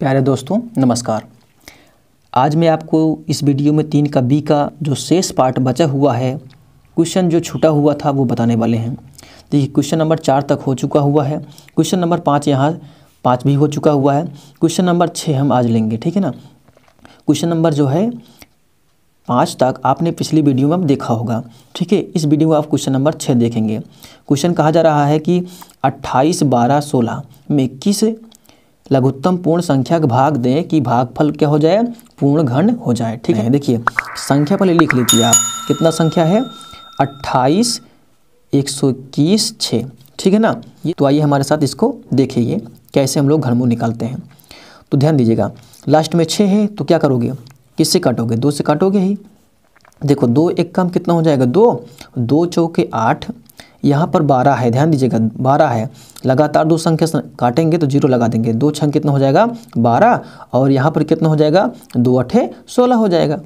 प्यारे दोस्तों नमस्कार आज मैं आपको इस वीडियो में तीन का बी का जो शेष पार्ट बचा हुआ है क्वेश्चन जो छूटा हुआ था वो बताने वाले हैं देखिए क्वेश्चन नंबर चार तक हो चुका हुआ है क्वेश्चन नंबर पाँच यहाँ पाँच भी हो चुका हुआ है क्वेश्चन नंबर छः हम आज लेंगे ठीक है ना क्वेश्चन नंबर जो है पाँच तक आपने पिछली वीडियो में देखा होगा ठीक है इस वीडियो में आप क्वेश्चन नंबर छः देखेंगे क्वेश्चन कहा जा रहा है कि अट्ठाईस बारह सोलह में किस लघुत्तम पूर्ण संख्या का भाग दें कि भागफल क्या हो जाए पूर्ण घन हो जाए ठीक है देखिए संख्या पहले लिख लीजिए आप कितना संख्या है अट्ठाईस एक सौ इक्कीस छः ठीक है ना ये तो आइए हमारे साथ इसको देखिए कैसे हम लोग घनमूल निकालते हैं तो ध्यान दीजिएगा लास्ट में छः है तो क्या करोगे किससे काटोगे दो से काटोगे ही देखो दो एक काम कितना हो जाएगा दो दो चौके आठ यहाँ पर बारह है ध्यान दीजिएगा बारह है लगातार दो संख्या काटेंगे तो जीरो लगा देंगे दो छंग कितना हो जाएगा बारह और यहाँ पर कितना हो जाएगा दो अठे सोलह हो जाएगा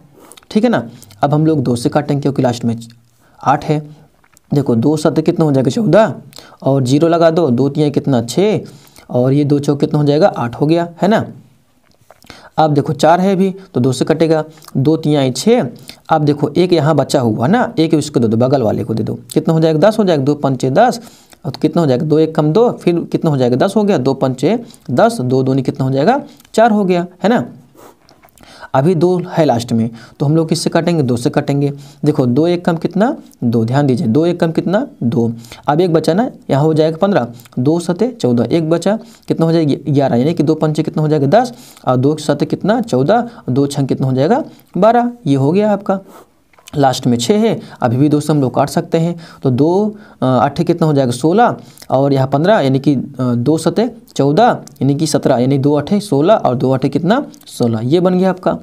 ठीक है ना अब हम लोग दो से काटेंगे क्योंकि लास्ट में आठ है देखो दो सत कितना हो जाएगा चौदह और जीरो लगा दो दो तीन कितना छः और ये दो चौक कितना हो जाएगा आठ हो गया है ना अब देखो चार है भी तो दो से कटेगा दो तियाई छः अब देखो एक यहाँ बचा हुआ ना एक उसको दे दो बगल वाले को दे दो कितना हो जाएगा दस हो जाएगा दो पंचे दस तो कितना हो जाएगा दो एक कम दो फिर कितना हो जाएगा दस हो गया दो पंचे दस दो दूनी कितना हो जाएगा चार हो गया है ना अभी दो है लास्ट में तो हम लोग किससे काटेंगे दो से काटेंगे देखो दो एक कम कितना दो ध्यान दीजिए दो एक कम कितना दो अब एक बचा ना यहाँ हो जाएगा पंद्रह दो सतह चौदह एक बचा कितना हो जाएगा ग्यारह यानी कि दो पंचे कितना हो जाएगा दस और दो सतह कितना चौदह दो छंग कितना हो जाएगा बारह ये हो गया आपका लास्ट में छः है अभी भी दो से हम लोग काट सकते हैं तो दो अट्ठे कितना हो जाएगा सोलह और यहाँ पंद्रह यानी कि दो सतह चौदह यानी कि सत्रह यानी दो अठे सोलह और दो अठे कितना सोलह ये बन गया आपका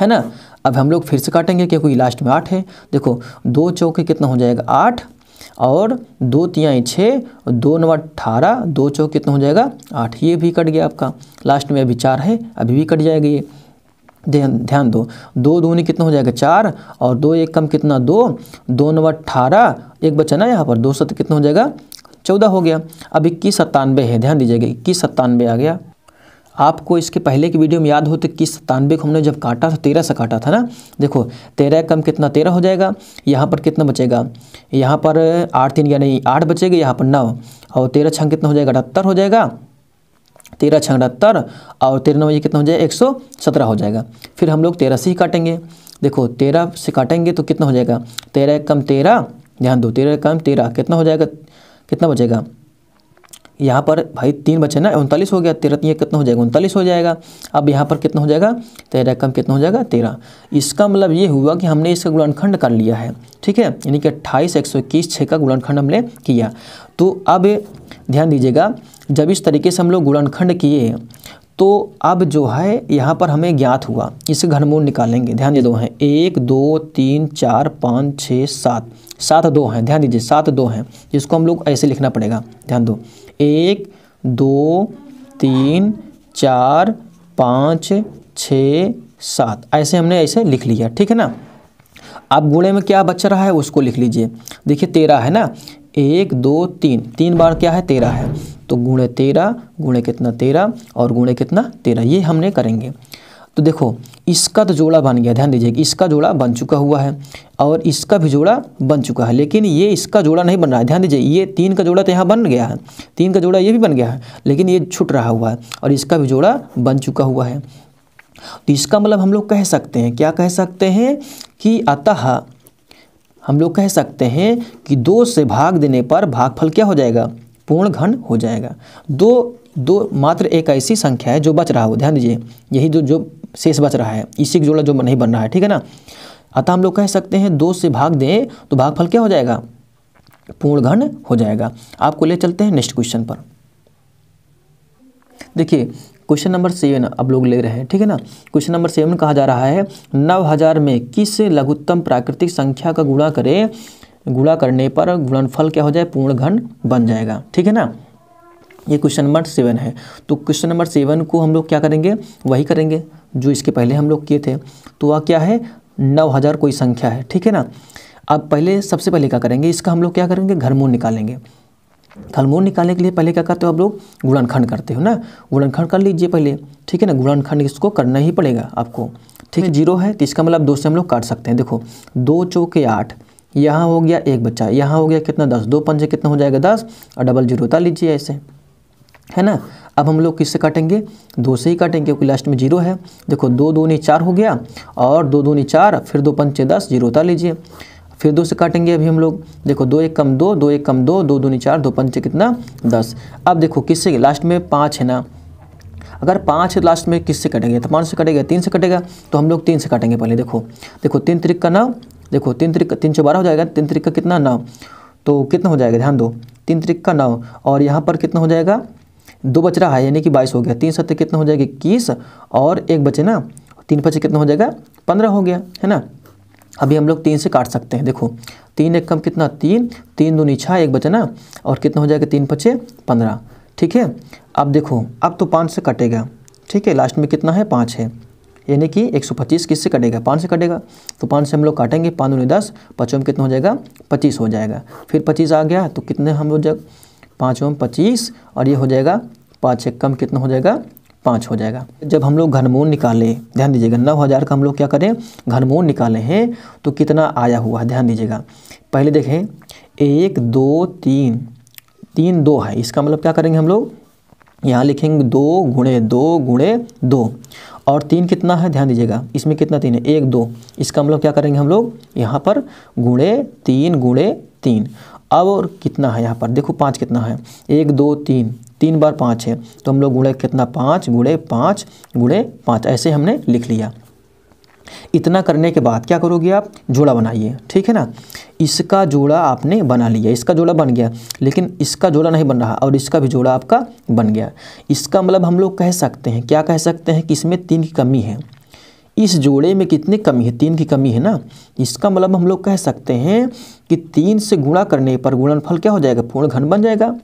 है ना अब हम लोग फिर से काटेंगे क्योंकि लास्ट में आठ है देखो दो चौके कितना हो जाएगा आठ और दो तियाई छः दो नौ अठारह दो चौक कितना हो जाएगा आठ ये भी कट गया आपका लास्ट में अभी चार है अभी भी कट जाएगा ये ध्यान दो दो दूनी कितना हो जाएगा चार और दो एक कम कितना दो दो नौ अट्ठारह एक ना यहाँ पर दो सत कितना हो जाएगा चौदह हो गया अब इक्कीस सत्तानवे है ध्यान दीजिएगा इक्कीस सत्तानवे आ गया आपको इसके पहले की वीडियो में याद हो तो इक्कीस सत्तानवे को हमने जब काटा था तेरह से काटा था ना देखो तेरह कम कितना तेरह हो जाएगा यहाँ पर कितना बचेगा यहाँ पर आठ तीन यानी आठ बचेगा यहाँ पर नौ और तेरह छंग कितना हो जाएगा अठहत्तर हो जाएगा तेरह छः अठहत्तर और तेरह नौ बजे कितना हो जाएगा एक सौ सत्रह हो जाएगा फिर हम लोग तेरह से ही काटेंगे देखो तेरह से काटेंगे तो कितना हो जाएगा तेरह कम तेरह ध्यान दो तेरह कम तेरह कितना हो जाएगा कितना बचेगा यहाँ पर भाई तीन बचे ना उनतालीस हो गया तेरह तीन कितना हो जाएगा उनतालीस हो जाएगा अब यहाँ पर कितना हो जाएगा तेरह कम कितना हो जाएगा तेरह इसका मतलब ये हुआ कि हमने इसका गुणनखंड कर लिया है ठीक है यानी कि अट्ठाईस एक सौ इक्कीस छः का गुणनखंड हमने किया तो अब ध्यान दीजिएगा जब इस तरीके से हम लोग गुणनखंड किए तो अब जो है यहाँ पर हमें ज्ञात हुआ इसे घनमूल निकालेंगे ध्यान दे दो हैं एक दो तीन चार पाँच छः सात सात दो हैं ध्यान दीजिए सात दो हैं जिसको हम लोग ऐसे लिखना पड़ेगा ध्यान दो एक दो तीन चार पाँच छ सात ऐसे हमने ऐसे लिख लिया ठीक है ना अब गुणे में क्या बच रहा है उसको लिख लीजिए देखिए तेरह है ना एक दो तीन तीन बार क्या है तेरह है तो गुणे तेरह गुणे कितना तेरह और गुणे कितना तेरह ये हमने करेंगे तो देखो इसका तो जोड़ा बन गया ध्यान दीजिए कि इसका जोड़ा बन चुका हुआ है और इसका भी जोड़ा बन चुका है लेकिन ये इसका जोड़ा नहीं बन रहा है ध्यान दीजिए ये तीन का जोड़ा तो यहाँ बन गया है तीन का जोड़ा ये भी बन गया है लेकिन ये छुट रहा हुआ है और इसका भी जोड़ा बन चुका हुआ है तो इसका मतलब हम लोग कह सकते हैं क्या कह सकते हैं कि अतः हम लोग कह सकते हैं कि दो से भाग देने पर भागफल क्या हो जाएगा पूर्ण घन हो जाएगा दो दो मात्र एक ऐसी संख्या है जो बच रहा हो ध्यान दीजिए यही जो जो शेष बच रहा है इसी के जोड़ा जो नहीं बन रहा है ठीक है ना अतः हम लोग कह सकते हैं दो से भाग दें तो भागफल क्या हो जाएगा पूर्ण घन हो जाएगा आपको ले चलते हैं नेक्स्ट क्वेश्चन पर देखिए क्वेश्चन नंबर सेवन अब लोग ले रहे हैं ठीक है ना क्वेश्चन नंबर सेवन कहा जा रहा है नव हज़ार में किस लघुत्तम प्राकृतिक संख्या का गुणा करें गुणा करने पर गुणनफल क्या हो जाए पूर्ण घन बन जाएगा ठीक है ना ये क्वेश्चन नंबर सेवन है तो क्वेश्चन नंबर सेवन को हम लोग क्या करेंगे वही करेंगे जो इसके पहले हम लोग किए थे तो वह क्या है नौ हज़ार कोई संख्या है ठीक है ना अब पहले सबसे पहले क्या करेंगे इसका हम लोग क्या करेंगे घरमूल निकालेंगे थर्मोन निकालने के लिए पहले क्या करते हो आप लोग गुणनखंड करते हो ना गुणनखंड कर लीजिए पहले ठीक है ना गुणनखंड इसको करना ही पड़ेगा आपको ठीक है जीरो है तो इसका मतलब दो से हम लोग काट सकते हैं देखो दो चौके आठ यहाँ हो गया एक बच्चा यहाँ हो गया कितना दस दो पंजे कितना हो जाएगा दस और डबल जीरो उतार लीजिए ऐसे है ना अब हम लोग किससे काटेंगे दो से ही काटेंगे क्योंकि लास्ट में जीरो है देखो दो दो नी चार हो गया और दो दो नी चार फिर दो पंचे दस जीरो उतार लीजिए फिर दो से काटेंगे अभी हम लोग देखो दो एक कम दो दो एक कम दो दो दूनी चार दो पंच कितना दस अब देखो किससे लास्ट में पाँच है ना अगर पाँच लास्ट में किससे कटेंगे तो पाँच से कटेगा तीन से कटेगा तो हम लोग तीन से काटेंगे पहले देखो देखो तीन तरीक का नौ देखो तीन का तीन सौ बारह हो जाएगा तीन तरीक का कितना नौ तो कितना हो जाएगा ध्यान दो तीन तरीक का नौ और यहाँ पर कितना हो जाएगा दो बच रहा है यानी कि बाईस हो गया तीन सत्य कितना हो जाएगा इक्कीस और एक बचे ना तीन पचे कितना हो जाएगा पंद्रह हो गया है ना अभी हम लोग तीन से काट सकते हैं देखो तीन एक कम कितना तीन तीन दूनी छः एक बचा ना और कितना हो जाएगा तीन पचे पंद्रह ठीक है अब देखो अब तो पाँच से कटेगा ठीक है लास्ट में कितना है पाँच है यानी कि एक सौ पच्चीस किससे कटेगा पाँच से कटेगा तो पाँच से हम लोग काटेंगे पाँच दूनी दस पचों में कितना हो जाएगा पच्चीस हो जाएगा फिर पच्चीस आ गया तो कितने हम लोग जब पाँचों में पच्चीस और ये हो जाएगा पाँच एक कम कितना हो जाएगा पाँच हो जाएगा जब हम लोग घनमूल निकालें ध्यान दीजिएगा नौ हज़ार का हम लोग क्या करें घनमूल निकाले हैं तो कितना आया हुआ है ध्यान दीजिएगा पहले देखें एक दो तीन तीन दो है इसका मतलब क्या करेंगे हम लोग यहाँ लिखेंगे दो गुणे दो गुणे दो और तीन कितना है ध्यान दीजिएगा इसमें कितना तीन है एक दो इसका मतलब क्या करेंगे हम लोग यहाँ पर गुणे तीन गुणे तीन अब और कितना है यहाँ पर देखो पाँच कितना है एक दो तीन तीन बार पाँच है तो हम लोग गुणे कितना पाँच गुणे पाँच गुणे पाँच ऐसे हमने लिख लिया इतना करने के बाद क्या करोगे आप जोड़ा बनाइए ठीक है ना इसका जोड़ा आपने बना लिया इसका जोड़ा बन गया लेकिन इसका जोड़ा नहीं बन रहा और इसका भी जोड़ा आपका बन गया इसका मतलब हम लोग कह सकते हैं क्या कह सकते हैं कि इसमें तीन की कमी है इस जोड़े में कितनी कमी है तीन की कमी है ना इसका मतलब हम लोग कह सकते हैं कि तीन से गुणा करने पर गुणनफल क्या हो जाएगा पूर्ण घन बन जाएगा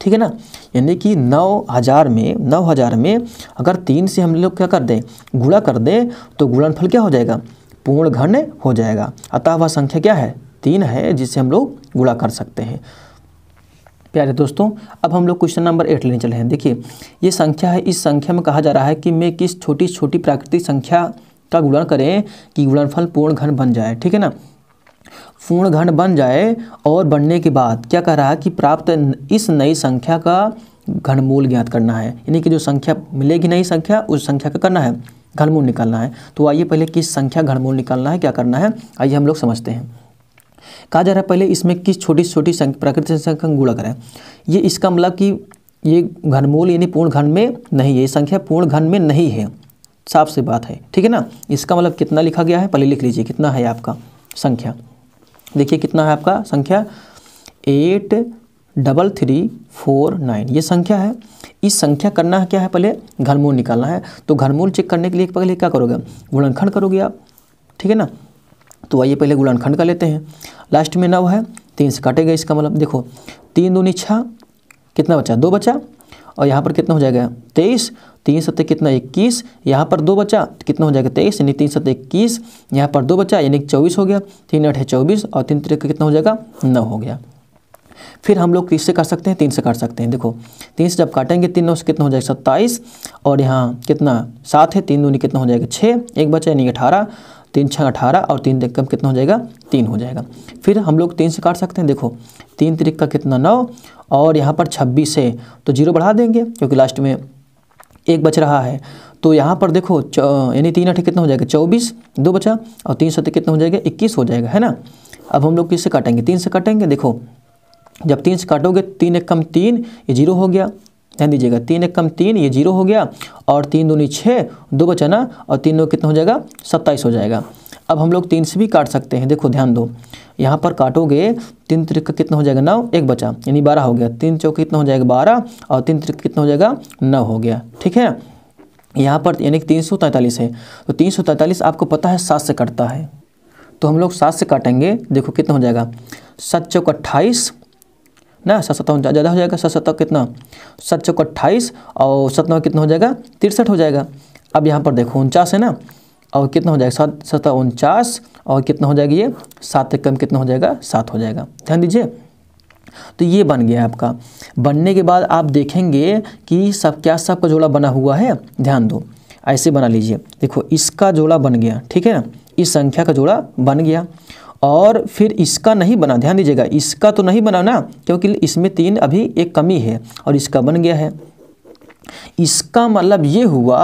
ठीक है ना यानी कि नौ हज़ार में नौ हज़ार में अगर तीन से हम लोग क्या कर दें गुणा कर दें तो गुणनफल क्या हो जाएगा पूर्ण घन हो जाएगा अतः वह संख्या क्या है तीन है जिसे हम लोग गुणा कर सकते हैं प्यारे दोस्तों अब हम लोग क्वेश्चन नंबर एट लेने चले हैं देखिए ये संख्या है इस संख्या में कहा जा रहा है कि मैं किस छोटी छोटी प्राकृतिक संख्या का गुणन करें कि गुणनफल पूर्ण घन बन जाए ठीक है ना पूर्ण घन बन जाए और बनने के बाद क्या कह रहा है कि प्राप्त इस नई संख्या का घनमूल ज्ञात करना है यानी कि जो संख्या मिलेगी नई संख्या उस संख्या का करना है घनमूल निकालना है तो आइए पहले किस संख्या घनमूल निकालना है क्या करना है आइए हम लोग समझते हैं कहा जा रहा है पहले इसमें किस छोटी छोटी प्राकृतिक संख्या गुणा करें ये इसका मतलब कि ये घनमूल यानी पूर्ण घन में नहीं है ये संख्या पूर्ण घन में नहीं है साफ से बात है ठीक है ना इसका मतलब कितना लिखा गया है पहले लिख लीजिए कितना है आपका संख्या देखिए कितना है आपका संख्या eight double three four nine ये संख्या है इस संख्या करना है क्या है पहले घनमूल निकालना है तो घनमूल चेक करने के लिए पहले क्या करोगे गुणनखंड करोगे आप ठीक है ना तो आइए पहले गुणनखंड कर लेते हैं लास्ट में नौ है तीन से काटेगा इसका मतलब देखो तीन दूनी छः कितना बचा दो बचा और यहाँ पर कितना हो जाएगा तेईस तीन सत्य कितना इक्कीस यहाँ पर दो बचा तो कितना हो जाएगा तेईस यानी तीन सत्य इक्कीस यहाँ पर दो बचा यानी चौबीस हो गया तीन अठे चौबीस और तीन तरीक कितना हो जाएगा नौ हो गया फिर हम लोग तीस से काट सकते हैं तीन से काट सकते हैं देखो तीन से जब काटेंगे तीन नौ से कितना हो जाएगा सत्ताईस और यहाँ कितना सात है तीन दूनी कितना हो जाएगा छः एक बचा यानी अठारह तीन छः अठारह और तीन देख कितना हो जाएगा तीन हो जाएगा फिर हम लोग तीन से काट सकते हैं देखो तीन तरीक का कितना नौ और यहाँ पर छब्बीस है तो जीरो बढ़ा देंगे क्योंकि लास्ट में एक बच रहा है तो यहाँ पर देखो यानी तीन अठे कितना हो जाएगा चौबीस दो बचा और तीन सत्य कितना हो जाएगा इक्कीस हो जाएगा है ना अब हम लोग किससे काटेंगे तीन से काटेंगे देखो जब तीन से काटोगे तीन एक कम तीन ये जीरो हो गया ध्यान दीजिएगा तीन एक कम तीन ये जीरो हो गया और तीन दूनी छः दो बचा ना और तीन दो कितना हो जाएगा सत्ताईस हो जाएगा अब हम लोग तीन से भी काट सकते हैं देखो ध्यान दो यहाँ पर काटोगे तीन त्रिक कितना हो जाएगा नौ एक बचा यानी बारह हो गया तीन चौक कितना हो जाएगा बारह और तीन त्रिक कितना हो जाएगा नौ हो गया ठीक है यहाँ पर यानी कि तीन सौ तैंतालीस है तो तीन सौ तैंतालीस आपको पता है सात से कटता है तो हम लोग सात से काटेंगे देखो कितना हो जाएगा सात चौक अट्ठाईस ना सात सत्तावन ज़्यादा हो जाएगा सात सत्तर कितना सात चौक अट्ठाईस और सत्तावन कितना हो जाएगा तिरसठ हो जाएगा अब यहाँ पर देखो उनचास है ना और कितना हो जाएगा सात सत्रह उनचास और कितना हो जाएगा ये सात एक कम कितना हो जाएगा सात हो जाएगा ध्यान दीजिए तो ये बन गया आपका बनने के बाद आप देखेंगे कि सब क्या सबका जोड़ा बना हुआ है ध्यान दो ऐसे बना लीजिए देखो इसका जोड़ा बन गया ठीक है ना इस संख्या का जोड़ा बन गया और फिर इसका नहीं बना ध्यान दीजिएगा इसका तो नहीं बना ना क्योंकि इसमें तीन अभी एक कमी है और इसका बन गया है इसका मतलब ये हुआ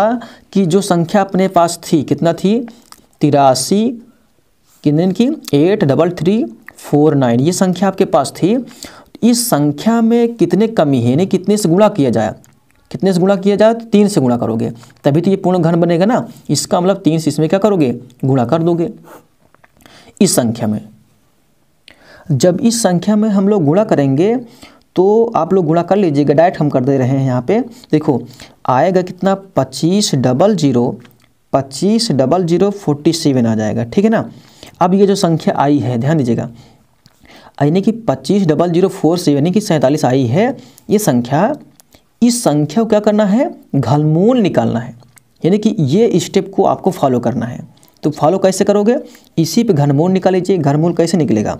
कि जो संख्या अपने पास थी कितना थी तिरासी कितने की eight double three four nine ये संख्या आपके पास थी इस संख्या में कितने कमी है यानी कितने से गुणा किया जाए कितने से गुणा किया जाए तो तीन से गुणा करोगे तभी तो ये पूर्ण घन बनेगा ना इसका मतलब तीन से इसमें क्या करोगे गुणा कर दोगे इस संख्या में जब इस संख्या में हम लोग गुणा करेंगे तो आप लोग गुणा कर लीजिएगा डायरेक्ट हम कर दे रहे हैं यहाँ पे देखो आएगा कितना पच्चीस डबल जीरो पच्चीस डबल जीरो फोर्टी सेवन आ जाएगा ठीक है ना अब ये जो संख्या आई है ध्यान दीजिएगा यानी कि पच्चीस डबल जीरो फोर सेवन यानी कि सैंतालीस आई है ये संख्या इस संख्या को क्या करना है घनमूल निकालना है यानी कि ये स्टेप को आपको फॉलो करना है तो फॉलो कैसे करोगे इसी पे घनमूल निकाल लीजिए घनमूल कैसे निकलेगा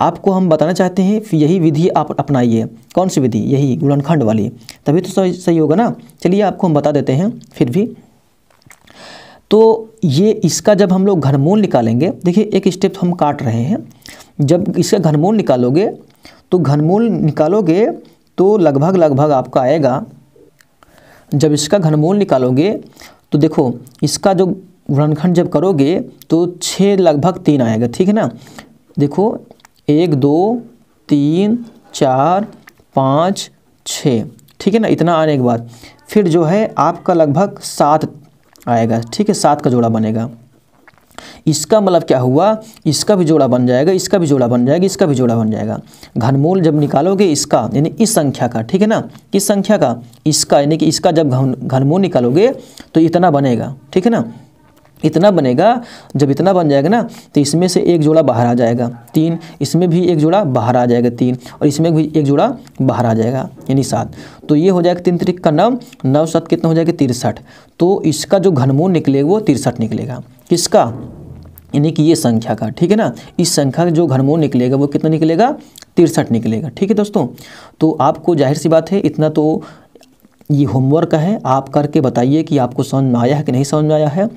आपको हम बताना चाहते हैं यही विधि आप अपनाइए कौन सी विधि यही गुलनखंड वाली तभी तो सही सही होगा ना चलिए आपको हम बता देते हैं फिर भी तो ये इसका जब हम लोग घनमूल निकालेंगे देखिए एक स्टेप हम काट रहे हैं जब इसका घनमूल निकालोगे तो घनमूल निकालोगे तो लगभग लगभग आपका आएगा जब इसका घनमूल निकालोगे तो देखो इसका जो गुणनखंड जब करोगे तो छः लगभग तीन आएगा ठीक है ना देखो एक दो तीन चार पाँच छः ठीक है ना इतना आने के बाद फिर जो है आपका लगभग सात आएगा ठीक है सात का जोड़ा बनेगा इसका मतलब क्या हुआ इसका भी जोड़ा बन जाएगा इसका भी जोड़ा बन जाएगा इसका भी जोड़ा बन जाएगा घनमूल जब निकालोगे इसका यानी इस संख्या का ठीक है ना किस संख्या का इसका यानी कि इसका जब घन घनमूल निकालोगे तो इतना बनेगा ठीक है ना इतना बनेगा जब इतना बन जाएगा ना तो इसमें से एक जोड़ा बाहर आ जाएगा तीन इसमें भी एक जोड़ा बाहर आ जाएगा तीन और इसमें भी एक जोड़ा बाहर आ जाएगा यानी सात तो ये हो जाएगा तीन तरीक का नव नव सात कितना हो जाएगा तिरसठ तो इसका जो घनमूल निकलेगा वो तिरसठ निकलेगा किसका यानी कि ये संख्या का ठीक है ना इस संख्या का जो घनमूल निकलेगा वो कितना निकलेगा तिरसठ निकलेगा ठीक है दोस्तों तो आपको जाहिर सी बात है इतना तो ये होमवर्क है आप करके बताइए कि आपको समझ में आया है कि नहीं समझ में आया है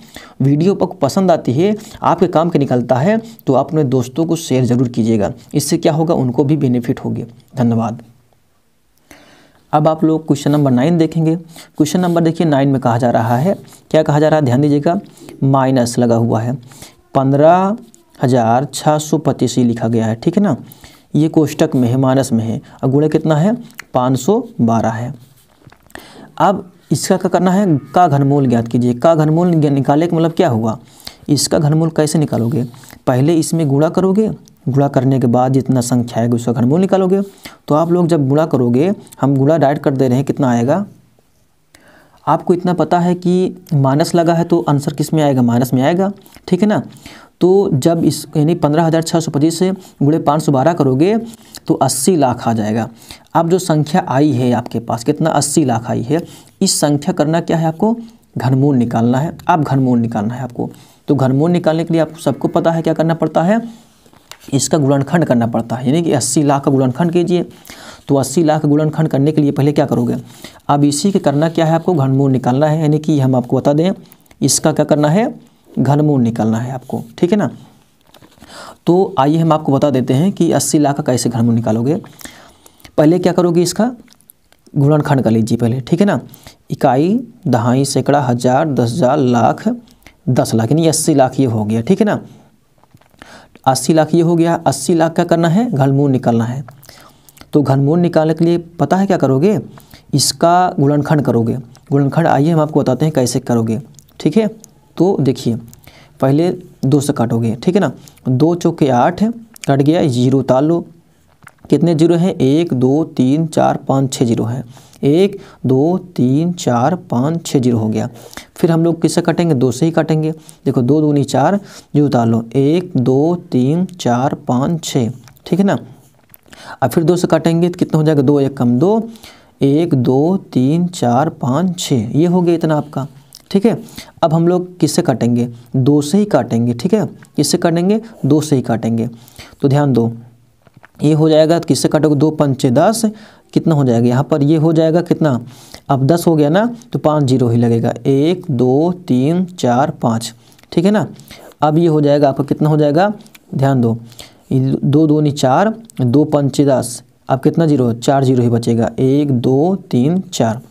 वीडियो पर पसंद आती है आपके काम के निकलता है तो आप अपने दोस्तों को शेयर ज़रूर कीजिएगा इससे क्या होगा उनको भी बेनिफिट होगी धन्यवाद अब आप लोग क्वेश्चन नंबर नाइन देखेंगे क्वेश्चन नंबर देखिए नाइन में कहा जा रहा है क्या कहा जा रहा है ध्यान दीजिएगा माइनस लगा हुआ है पंद्रह हज़ार छः सौ पच्चीस लिखा गया है ठीक है ना ये कोष्टक में है माइनस में है और गुणा कितना है पाँच सौ बारह है अब इसका क्या करना है का घनमूल ज्ञात कीजिए का घनमूल निकाले का मतलब क्या हुआ इसका घनमूल कैसे निकालोगे पहले इसमें गुणा करोगे गुणा करने के बाद जितना संख्या आएगा उसका घनमूल निकालोगे तो आप लोग जब गुणा करोगे हम गुणा डायरेक्ट कर दे रहे हैं कितना आएगा आपको इतना पता है कि माइनस लगा है तो आंसर किस में आएगा माइनस में आएगा ठीक है ना तो जब इस यानी पंद्रह हज़ार छः सौ पच्चीस से गुड़े पाँच सौ बारह करोगे तो अस्सी लाख आ जाएगा अब जो संख्या आई है आपके पास कितना अस्सी लाख आई है इस संख्या करना क्या है आपको घनमूल निकालना है आप घनमूल निकालना है आपको तो घनमूल निकालने के लिए आपको सबको पता है क्या करना पड़ता है इसका गुणनखंड करना पड़ता है यानी कि अस्सी लाख का गुणनखंड कीजिए तो अस्सी लाख का गुणनखंड करने के लिए पहले क्या करोगे अब इसी के करना क्या है आपको घनमूल निकालना है यानी कि हम आपको बता दें इसका क्या करना है घनमूल निकालना है आपको ठीक है ना तो आइए हम आपको बता देते हैं कि अस्सी लाख का कैसे घनमूल निकालोगे पहले क्या करोगे इसका गुणनखंड कर लीजिए पहले ठीक है ना इकाई दहाई सैकड़ा हज़ार दस हज़ार लाख दस लाख यानी अस्सी लाख ये हो गया ठीक है ना अस्सी लाख ये हो गया अस्सी लाख क्या करना है घनमूल निकालना है तो घनमूल निकालने के लिए पता है क्या करोगे इसका गुणनखंड करोगे गुणनखंड आइए हम आपको बताते हैं कैसे करोगे ठीक है तो देखिए पहले दो से काटोगे ठीक है ना दो चौके आठ कट गया जीरो तालो लो कितने जीरो हैं एक दो तीन चार पाँच छः जीरो हैं एक दो तीन चार पाँच छः जीरो हो गया फिर हम लोग किससे काटेंगे दो से ही काटेंगे देखो दो दूनी चार जो उतार लो एक दो तीन चार पाँच छः ठीक है ना अब फिर दो से काटेंगे तो कितना हो जाएगा दो एक कम दो एक दो तीन चार पाँच छः ये हो गया इतना आपका ठीक है अब हम लोग किससे काटेंगे दो से ही काटेंगे ठीक है किससे काटेंगे दो से ही काटेंगे तो ध्यान दो ये हो जाएगा तो किससे काटोगे दो पंचे दस कितना हो जाएगा यहाँ पर ये हो जाएगा कितना अब दस हो गया ना तो पाँच जीरो ही लगेगा एक दो तीन चार पाँच ठीक है ना अब ये हो जाएगा आपका कितना हो जाएगा ध्यान दो दो नहीं चार दो पंचे दस अब कितना जीरो चार जीरो ही बचेगा एक दो तीन चार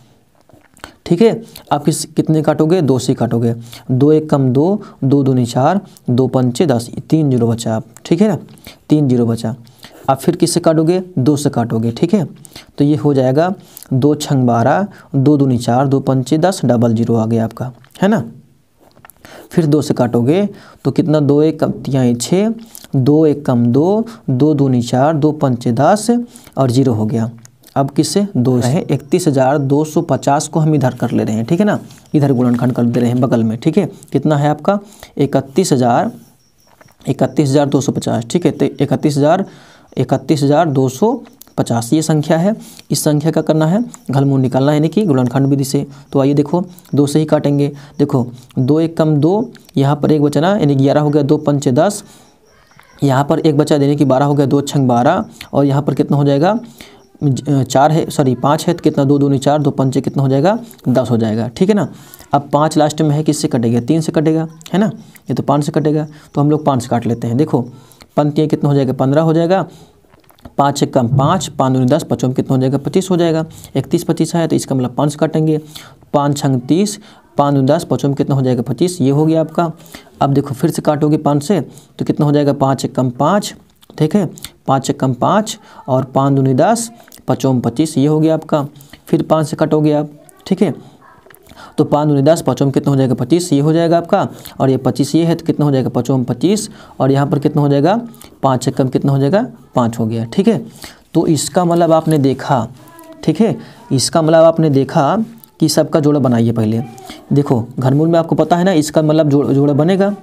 ठीक है आप किस कितने काटोगे दो से काटोगे दो एक कम दो दो दूनी चार दो पंचे दस तीन जीरो बचा आप ठीक है ना तीन जीरो बचा आप फिर किससे काटोगे दो से काटोगे ठीक है तो ये हो जाएगा दो छंग बारह दो दूनी चार दो पंचे दस डबल जीरो आ गया आपका है ना फिर दो से काटोगे तो कितना दो एक तिहाई छः दो एक कम दो दो दूनी चार दो पंचे दस और जीरो हो गया अब किससे दो है इकतीस हज़ार दो सौ पचास को हम इधर कर ले रहे हैं ठीक है ना इधर गुणनखंड कर दे रहे हैं बगल में ठीक है कितना है आपका इकतीस हज़ार इकतीस हज़ार दो सौ पचास ठीक है तो इकतीस हज़ार इकतीस हज़ार दो सौ पचास ये संख्या है इस संख्या का करना है घनमूल निकालना यानी कि गुणनखंड विधि से तो आइए देखो दो से ही काटेंगे देखो दो एक कम दो यहाँ पर एक बचना यानी ग्यारह हो गया दो पंचे दस यहाँ पर एक बचा देने की बारह हो गया दो छंग बारह और यहाँ पर कितना हो जाएगा चार है सॉरी पाँच है तो कितना दो नहीं चार दो पंचे कितना हो जाएगा दस हो जाएगा ठीक है ना अब पाँच लास्ट में है किससे कटेगा तीन से कटेगा है ना ये तो पाँच से कटेगा तो हम लोग पाँच से काट लेते हैं देखो पंक्तियाँ कितना हो जाएगा पंद्रह हो जाएगा पाँच एक कम पाँच पाँच दूनी दस पचों में कितना हो जाएगा पच्चीस हो जाएगा इकतीस पच्चीस है तो इसका मतलब पाँच काटेंगे पाँच छंग तीस पाँच दूनी दस पचों में कितना हो जाएगा पच्चीस ये हो गया आपका अब देखो फिर से काटोगे पाँच से तो कितना हो जाएगा पाँच एक कम पाँच ठीक है पाँच एक कम पाँच और पाँच दूनी दस पचों में पच्चीस ये हो गया आपका फिर पाँच से काटोगे आप ठीक है तो पाँच दूनी दस पाँचों में कितना हो जाएगा पच्चीस ये हो जाएगा आपका और ये पच्चीस ये है तो कितना हो जाएगा पाँचों में पच्चीस और यहाँ पर कितना हो जाएगा पाँच एक कम कितना हो जाएगा पाँच हो गया ठीक है तो इसका मतलब आपने देखा ठीक है इसका मतलब आपने देखा कि सबका जोड़ा बनाइए पहले देखो घरमूल में आपको पता है ना इसका मतलब जोड़ जोड़ा बनेगा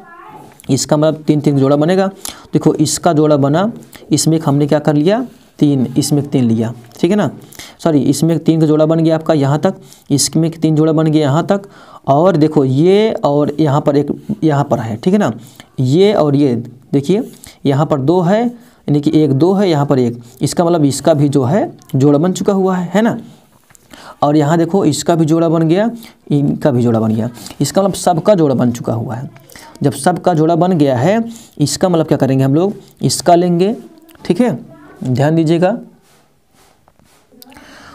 इसका मतलब तीन तीन जोड़ा बनेगा देखो इसका जोड़ा बना इसमें हमने क्या कर लिया तीन इसमें तीन लिया ठीक है ना सॉरी इसमें तीन का जोड़ा बन गया आपका यहाँ तक इसमें तीन जोड़ा बन गया यहाँ तक और देखो ये और यहाँ पर एक यहाँ पर है ठीक है ना ये और ये देखिए यहाँ पर दो है यानी कि एक दो है यहाँ पर एक इसका मतलब इसका भी जो है जोड़ा बन चुका हुआ है है ना और यहाँ देखो इसका भी जोड़ा बन गया इनका भी जोड़ा बन गया इसका मतलब सबका जोड़ा बन चुका हुआ है जब सबका जोड़ा बन गया है इसका मतलब क्या करेंगे हम लोग इसका लेंगे ठीक है ध्यान दीजिएगा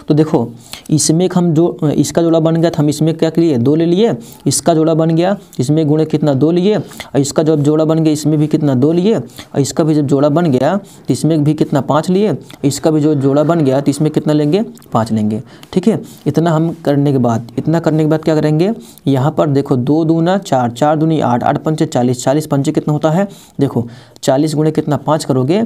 तो देखो इसमें हम जो इसका जोड़ा बन गया था हम इसमें क्या लिए दो ले लिए इसका जोड़ा बन गया इसमें गुणे कितना दो लिए और इसका जब जोड़ा बन गया इसमें भी कितना दो लिए और इसका भी जब जोड़ा बन गया तो इसमें भी कितना पाँच लिए इसका भी जो जोड़ा बन गया तो इसमें कितना लेंगे पाँच लेंगे ठीक है इतना हम करने के बाद इतना करने के बाद क्या करेंगे यहाँ पर देखो दो दूना चार चार दूनी आठ आठ पंचे चालीस चालीस पंचे कितना होता है देखो चालीस गुणे कितना पाँच करोगे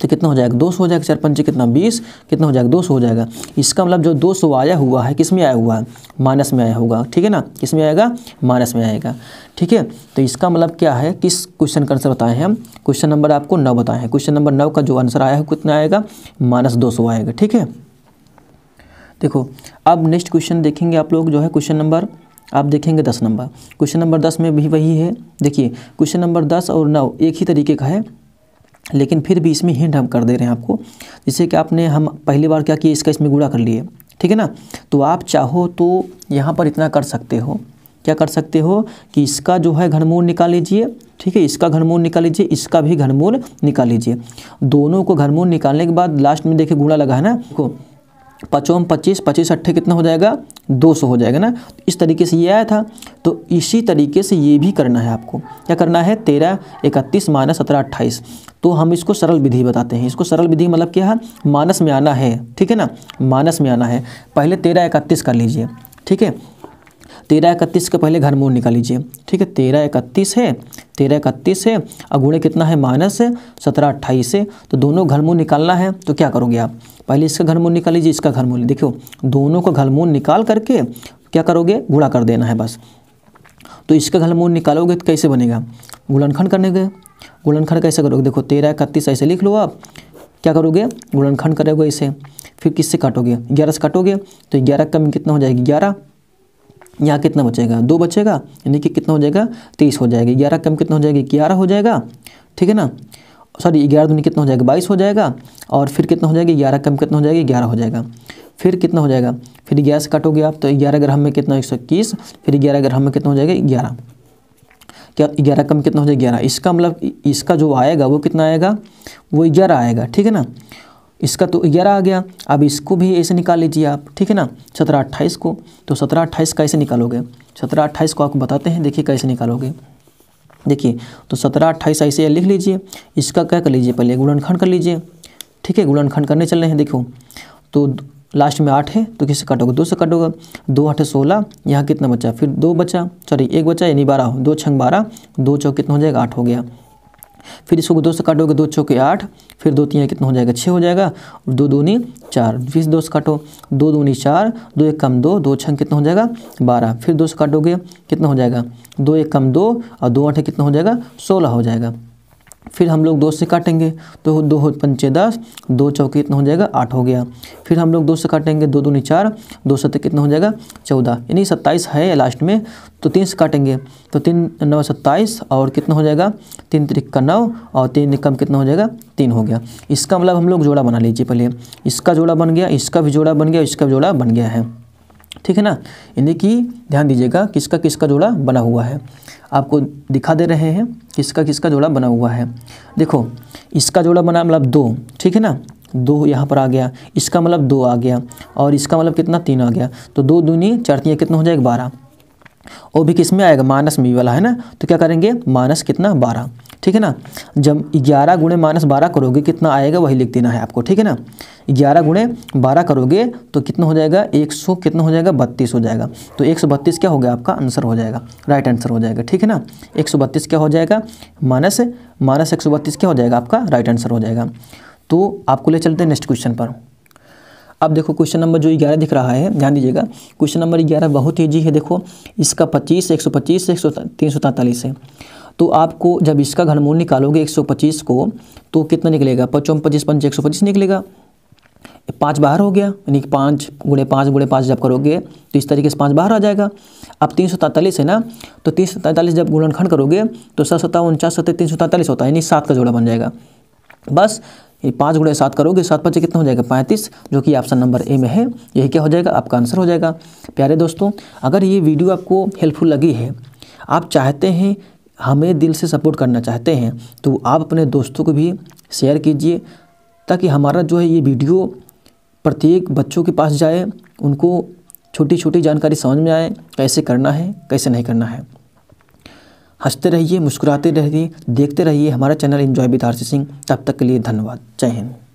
तो कितना हो जाएगा दो सौ हो जाएगा चार पंचे कितना बीस कितना हो जाएगा दो सौ हो जाएगा इसका मतलब जो दो सौ आया हुआ है किस में आया हुआ है माइनस में आया होगा ठीक है ना किस में आएगा माइनस में आएगा ठीक है तो इसका मतलब क्या है किस क्वेश्चन का आंसर बताएं हम क्वेश्चन नंबर आपको नौ बताएं हैं क्वेश्चन नंबर नौ का जो आंसर आया है कितना आएगा माइनस दो सौ आएगा ठीक है देखो अब नेक्स्ट क्वेश्चन देखेंगे आप लोग जो है क्वेश्चन नंबर आप देखेंगे दस नंबर क्वेश्चन नंबर दस में भी वही है देखिए क्वेश्चन नंबर दस और नौ एक ही तरीके का है लेकिन फिर भी इसमें हिंट हम कर दे रहे हैं आपको जैसे कि आपने हम पहली बार क्या किया इसका इसमें गुड़ा कर लिए ठीक है ना तो आप चाहो तो यहाँ पर इतना कर सकते हो क्या कर सकते हो कि इसका जो है घनमूल निकाल लीजिए ठीक है इसका घनमूल निकाल लीजिए इसका भी घनमूल निकाल लीजिए दोनों को घनमूल निकालने के बाद लास्ट में देखिए गुड़ा लगा है ना को पचोम पच्चीस पच्चीस अट्ठे कितना हो जाएगा दो सौ हो जाएगा ना इस तरीके से ये आया था तो इसी तरीके से ये भी करना है आपको क्या करना है तेरह इकतीस माइनस सत्रह अट्ठाईस तो हम इसको सरल विधि बताते हैं इसको सरल विधि मतलब क्या है मानस में आना है ठीक है ना मानस में आना है पहले तेरह इकतीस कर लीजिए ठीक है तेरह इकतीस के पहले घर मोड़ निकाल लीजिए ठीक है तेरह इकतीस है तेरह इकतीस है और गुणे कितना है माइनस सत्रह अट्ठाईस है तो दोनों घर मोड़ निकालना है तो क्या करोगे आप पहले इसका घनमूल निकाल लीजिए इसका घनमूल देखो दोनों का घनमूल निकाल करके क्या करोगे गुणा कर देना है बस तो इसका घनमूल निकालोगे तो कैसे बनेगा गुलनखंड करने गए गुलनखंड कैसे करोगे देखो तेरह इकतीस ऐसे लिख लो आप क्या करोगे गुणनखंड करोगे इसे फिर किससे काटोगे ग्यारह से काटोगे तो ग्यारह कम कितना हो जाएगी ग्यारह यहाँ कितना बचेगा दो बचेगा यानी कि कितना हो जाएगा तेईस हो जाएगी ग्यारह कम कितना हो जाएगी ग्यारह हो जाएगा ठीक है ना सॉरी ग्यारह दूनी कितना हो जाएगा बाईस हो जाएगा और फिर कितना हो जाएगा ग्यारह कम कितना हो जाएगा ग्यारह हो जाएगा फिर कितना हो जाएगा फिर ग्यारह से काटोगे आप तो ग्यारह ग्राम में कितना एक सौ इक्कीस फिर ग्यारह ग्राम में कितना हो जाएगा ग्यारह क्या ग्यारह कम कितना हो जाएगा ग्यारह इसका मतलब इसका जो आएगा वो कितना आएगा वो ग्यारह आएगा ठीक है ना इसका तो ग्यारह आ गया अब इसको भी ऐसे निकाल लीजिए आप ठीक है ना सत्रह अट्ठाईस को तो सत्रह अट्ठाईस कैसे निकालोगे सत्रह अट्ठाईस को आपको बताते हैं देखिए कैसे निकालोगे देखिए तो सत्रह अट्ठाईस ऐसे लिख लीजिए इसका क्या कर लीजिए पहले गुणनखंड कर लीजिए ठीक है गुणनखंड करने चल रहे हैं देखो तो लास्ट में आठ है तो किससे काटोगे दो से काटोगे दो आठ सोलह यहाँ कितना बचा फिर दो बचा सॉरी एक बचा यानी बारह दो छंग बारह दो चौ कितना हो जाएगा आठ हो गया फिर इसको दो से काटोगे दो छो के आठ फिर दो तीन कितना हो जाएगा छः हो जाएगा दो दूनी चार फिर दो से काटो दो दूनी चार दो एक कम दो दो छंग कितना हो जाएगा बारह फिर दो से काटोगे कितना हो जाएगा दो एक कम दो और दो आठ कितना हो जाएगा सोलह हो जाएगा फिर हम लोग दो से काटेंगे तो दो पंचे दस दो चौके कितना हो जाएगा आठ हो गया फिर हम लोग दो से काटेंगे दो दूनी चार दो सत्तर कितना हो जाएगा चौदह यानी सत्ताईस है लास्ट में तो तीन से काटेंगे तो तीन नौ सत्ताईस और कितना हो जाएगा तीन तिरक्का नौ और तीन कम कितना हो जाएगा तीन हो गया इसका मतलब हम लोग जोड़ा बना लीजिए पहले इसका जोड़ा बन गया इसका भी जोड़ा बन गया इसका भी जोड़ा बन गया है ठीक है ना यानी कि ध्यान दीजिएगा किसका किसका जोड़ा बना हुआ है आपको दिखा दे रहे हैं किसका किसका जोड़ा बना हुआ है देखो इसका जोड़ा बना मतलब दो ठीक है ना दो यहाँ पर आ गया इसका मतलब दो आ गया और इसका मतलब कितना तीन आ गया तो दो दूनी चार तीन कितना हो जाएगा बारह वो भी किस में आएगा मानस मी वाला है ना तो क्या करेंगे मानस कितना बारह ठीक है ना जब ग्यारह गुणे माइनस बारह करोगे कितना आएगा वही लिख देना है आपको ठीक है ना ग्यारह गुणे बारह करोगे तो कितना हो जाएगा एक सौ कितना हो जाएगा बत्तीस हो जाएगा तो एक सौ बत्तीस क्या हो गया आपका आंसर हो जाएगा राइट आंसर हो जाएगा ठीक है ना एक सौ बत्तीस क्या हो जाएगा माइनस माइनस एक सौ बत्तीस क्या हो जाएगा आपका राइट आंसर हो जाएगा तो आपको ले चलते हैं नेक्स्ट क्वेश्चन पर अब देखो क्वेश्चन नंबर जो ग्यारह दिख रहा है ध्यान दीजिएगा क्वेश्चन नंबर ग्यारह बहुत ईजी है देखो इसका पच्चीस एक सौ पच्चीस एक सौ तीन सौ तैंतालीस है तो आपको जब इसका घनमूल निकालोगे 125 को तो कितना निकलेगा पचपन पच्चीस पंच एक निकलेगा पाँच बाहर हो गया यानी कि पाँच गुणे पाँच गुणे पाँच जब करोगे तो इस तरीके से पाँच बाहर आ जाएगा अब तीन सौ तैंतालीस है ना तो तीन सौ तैंतालीस जब गुणनखंड करोगे तो सत सत्तावन उनचास सत्तर तीन सौ तैंतालीस होता है यानी सात का जोड़ा बन जाएगा बस ये पाँच गुणे सात करोगे सात पच्चीस कितना हो जाएगा पैंतीस जो कि ऑप्शन नंबर ए में है यही क्या हो जाएगा आपका आंसर हो जाएगा प्यारे दोस्तों अगर ये वीडियो आपको हेल्पफुल लगी है आप चाहते हैं हमें दिल से सपोर्ट करना चाहते हैं तो आप अपने दोस्तों को भी शेयर कीजिए ताकि हमारा जो है ये वीडियो प्रत्येक बच्चों के पास जाए उनको छोटी छोटी जानकारी समझ में आए कैसे करना है कैसे नहीं करना है हंसते रहिए मुस्कुराते रहिए देखते रहिए हमारा channel enjoy with RC Singh तब तक के लिए धन्यवाद जय हिंद